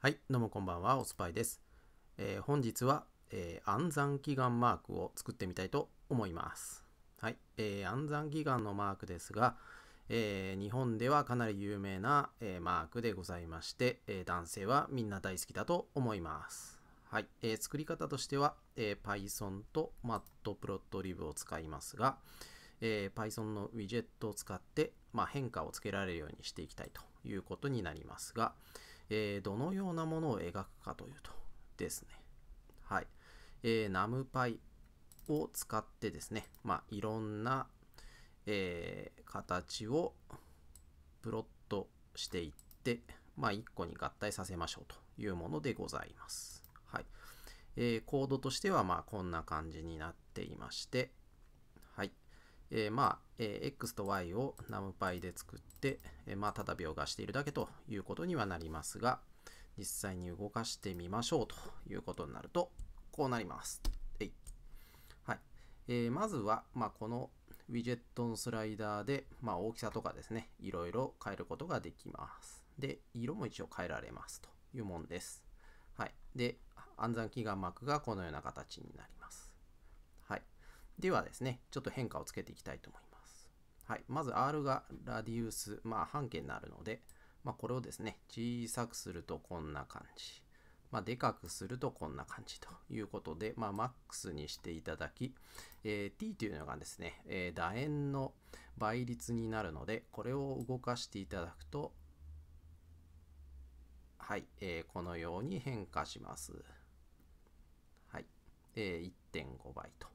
はい、どうもこんばんは、おスパイです。えー、本日は、えー、暗算祈願マークを作ってみたいと思います。はい、えー、暗算祈願のマークですが、えー、日本ではかなり有名な、えマークでございまして、え男性はみんな大好きだと思います。はい、え作り方としては、え Python と Matplotlib を使いますが、え Python のウィジェットを使って、まあ、変化をつけられるようにしていきたいということになりますが、えー、どのようなものを描くかというとですね、はい、えー、ナムパイを使ってですね、まあ、いろんな、えー、形をプロットしていって、まあ、1個に合体させましょうというものでございます。はいえー、コードとしてはまあこんな感じになっていまして、えー、まあ、えー、x と y を NumPy で作って、えー、まあ、ただ描画しているだけということにはなりますが、実際に動かしてみましょうということになると、こうなります。いはい。えー、まずは、まあ、このウィジェットのスライダーで、まあ、大きさとかですね、いろいろ変えることができます。で、色も一応変えられますというもんです。はい。で、暗算祈願膜がこのような形になります。ではですね、ちょっと変化をつけていきたいと思います。はい、まず R がラディウス、まあ半径になるので、まあ、これをですね、小さくするとこんな感じ。まあ、でかくするとこんな感じということで、まあ、マックスにしていただき、えー、t というのがですね、えー、楕円の倍率になるので、これを動かしていただくと、はい、えー、このように変化します。はい、えー、1.5倍と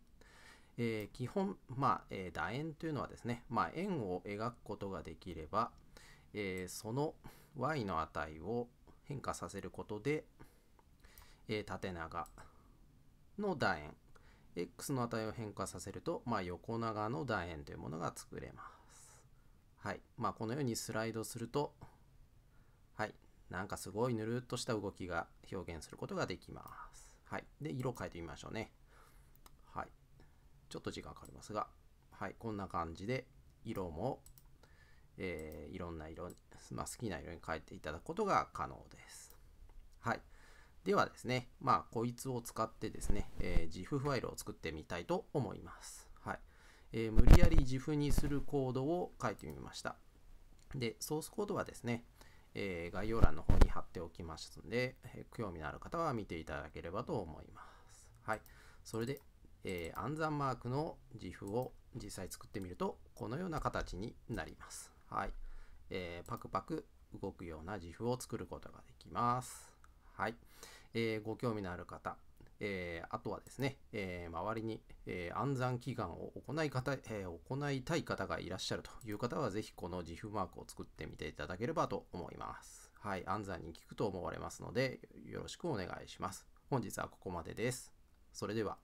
えー、基本、まあえー、楕円というのはですね、まあ、円を描くことができれば、えー、その y の値を変化させることで、えー、縦長の楕円 x の値を変化させると、まあ、横長の楕円というものが作れます。はいまあ、このようにスライドすると、はい、なんかすごいぬるっとした動きが表現することができます。はい、で色変えてみましょうね。はいちょっと時間かかりますが、はい、こんな感じで色も、えー、いろんな色、まあ、好きな色に変えていただくことが可能です。はい。ではですね、まあ、こいつを使ってですね、えー、GIF ファイルを作ってみたいと思います。はい。えー、無理やり GIF にするコードを書いてみました。で、ソースコードはですね、えー、概要欄の方に貼っておきますので、え興味のある方は見ていただければと思います。はい。それでえー、暗算マークの字符を実際作ってみるとこのような形になります。はい。えー、パクパク動くような字符を作ることができます。はい。えー、ご興味のある方、えー、あとはですね、えー、周りに、えー、暗算祈願を行い方、え行いたい方がいらっしゃるという方は、ぜひこの字符マークを作ってみていただければと思います。はい、暗算に効くと思われますので、よろしくお願いします。本日はここまでです。それでは。